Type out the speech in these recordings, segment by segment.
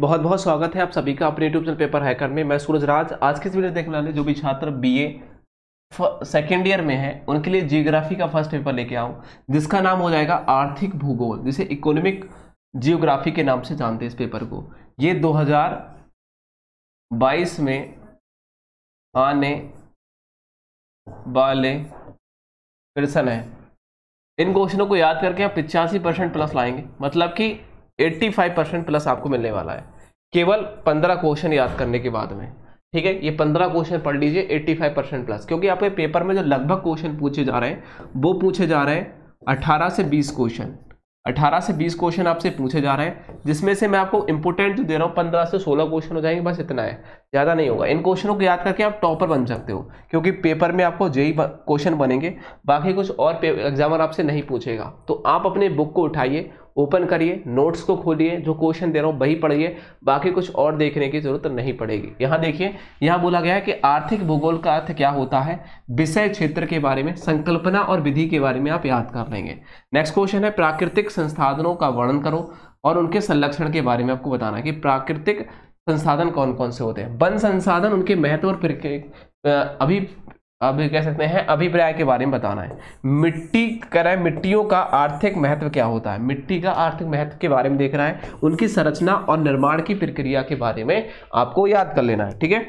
बहुत बहुत स्वागत है आप सभी का अपने यूट्यूब चैनल पेपर हैकर में मैं सूरज राज आज के इस वीडियो देखने वाले जो भी छात्र बीए सेकेंड ईयर में है उनके लिए जियोग्राफी का फर्स्ट पेपर लेके आऊँ जिसका नाम हो जाएगा आर्थिक भूगोल जिसे इकोनॉमिक जियोग्राफी के नाम से जानते हैं इस पेपर को ये बाईस में आने वाले प्रश्न है इन क्वेश्चनों को याद करके आप पिचासी परसेंट प्लस लाएंगे मतलब कि 85 परसेंट प्लस आपको मिलने वाला है केवल 15 क्वेश्चन याद करने के बाद में ठीक है ये 15 क्वेश्चन पढ़ लीजिए 85 परसेंट प्लस क्योंकि आपके पेपर में जो लगभग क्वेश्चन पूछे जा रहे हैं वो पूछे जा रहे हैं अठारह से बीस क्वेश्चन 18 से 20 क्वेश्चन आपसे पूछे जा रहे हैं जिसमें से मैं आपको इंपोर्टेंट जो दे रहा हूँ पंद्रह से सोलह क्वेश्चन हो जाएंगे बस इतना है ज़्यादा नहीं होगा इन क्वेश्चनों को याद करके आप टॉपर बन सकते हो क्योंकि पेपर में आपको जेई क्वेश्चन बनेंगे बाकी कुछ और एग्जामर आपसे नहीं पूछेगा तो आप अपने बुक को उठाइए ओपन करिए नोट्स को खोलिए जो क्वेश्चन दे रहा हूँ वही पढ़िए बाकी कुछ और देखने की ज़रूरत नहीं पड़ेगी यहाँ देखिए यहाँ बोला गया है कि आर्थिक भूगोल का अर्थ क्या होता है विषय क्षेत्र के बारे में संकल्पना और विधि के बारे में आप याद कर लेंगे नेक्स्ट क्वेश्चन है प्राकृतिक संसाधनों का वर्णन करो और उनके संरक्षण के बारे में आपको बताना कि प्राकृतिक संसाधन कौन कौन से होते हैं वन संसाधन उनके महत्व और अभी अभी कह सकते हैं अभिप्राय के बारे में बताना है मिट्टी कह रहा है मिट्टियों का आर्थिक महत्व क्या होता है मिट्टी का आर्थिक महत्व के बारे में देख रहा है उनकी संरचना और निर्माण की प्रक्रिया के बारे में आपको याद कर लेना है ठीक है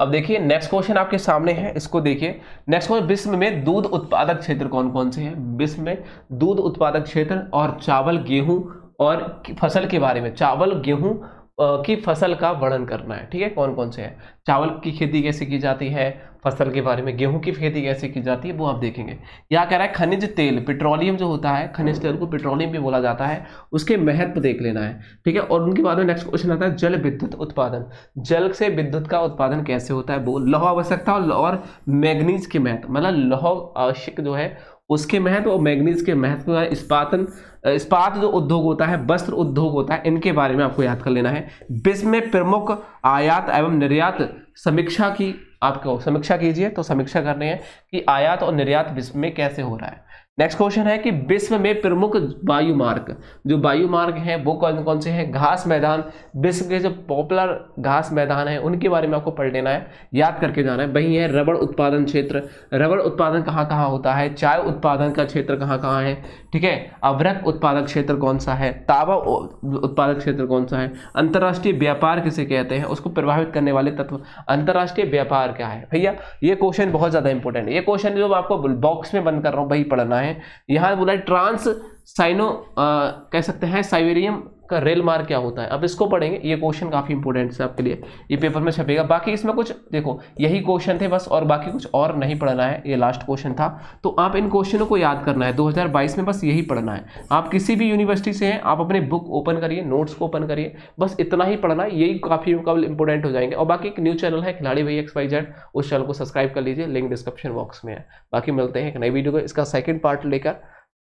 अब देखिए नेक्स्ट क्वेश्चन आपके सामने है इसको देखिए नेक्स्ट क्वेश्चन विश्व में दूध उत्पादक क्षेत्र कौन कौन से हैं विश्व में दूध उत्पादक क्षेत्र और चावल गेहूं और फसल के बारे में चावल गेहूं की फसल का वर्णन करना है ठीक है कौन कौन से है चावल की खेती कैसे की जाती है फसल के बारे में गेहूं की खेती कैसे की जाती है वो आप देखेंगे या कह रहा है खनिज तेल पेट्रोलियम जो होता है खनिज तेल को पेट्रोलियम भी बोला जाता है उसके महत्व देख लेना है ठीक है और उनके बाद में नेक्स्ट क्वेश्चन आता है जल विद्युत उत्पादन जल से विद्युत का उत्पादन कैसे होता है वो लौह आवश्यकता और मैग्नीज के महत्व मतलब लौह आवश्यक जो है उसके महत्व और मैग्नीज के महत्व है इस्पातन इस्पात जो उद्योग होता है वस्त्र उद्योग होता है इनके बारे में आपको याद कर लेना है विश्व में प्रमुख आयात एवं निर्यात समीक्षा की आपको समीक्षा कीजिए तो समीक्षा करनी है कि आयात और निर्यात विश्व में कैसे हो रहा है नेक्स्ट क्वेश्चन है कि विश्व में प्रमुख वायु मार्ग जो वायु मार्ग हैं वो कौन कौन से हैं घास मैदान विश्व के जो पॉपुलर घास मैदान हैं उनके बारे में आपको पढ़ लेना है याद करके जाना है वही है रबड़ उत्पादन क्षेत्र रबड़ उत्पादन कहाँ कहाँ होता है चाय उत्पादन का क्षेत्र कहाँ कहाँ है ठीक है अवरक उत्पादक क्षेत्र कौन सा है तावा उत्पादक क्षेत्र कौन सा है अंतर्राष्ट्रीय व्यापार किसे कहते हैं उसको प्रभावित करने वाले तत्व अंतर्राष्ट्रीय व्यापार क्या है भैया ये क्वेश्चन बहुत ज़्यादा इंपॉर्टेंट है ये क्वेश्चन जो आपको बॉक्स में बंद कर रहा हूँ वही पढ़ना है है यहां बोला है ट्रांस साइनो कह सकते हैं साइबेरियम का रेल मार्ग क्या होता है अब इसको पढ़ेंगे ये क्वेश्चन काफ़ी इंपॉर्टेंट है आपके लिए ये पेपर में छपेगा बाकी इसमें कुछ देखो यही क्वेश्चन थे बस और बाकी कुछ और नहीं पढ़ना है ये लास्ट क्वेश्चन था तो आप इन क्वेश्चनों को याद करना है 2022 में बस यही पढ़ना है आप किसी भी यूनिवर्सिटी से हैं आप अपने बुक ओपन करिए नोट्स को ओपन करिए बस इतना ही पढ़ना है यही काफ़ी कब इंपॉर्टेंट हो जाएंगे और बाकी एक न्यूज़ चैनल है खिलाड़ी भाई एक्स वाई जेड उस चैनल को सब्सक्राइब कर लीजिए लिंक डिस्क्रिप्शन बॉक्स में है बाकी मिलते हैं एक नई वीडियो को इसका सेकेंड पार्ट लेकर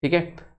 ठीक है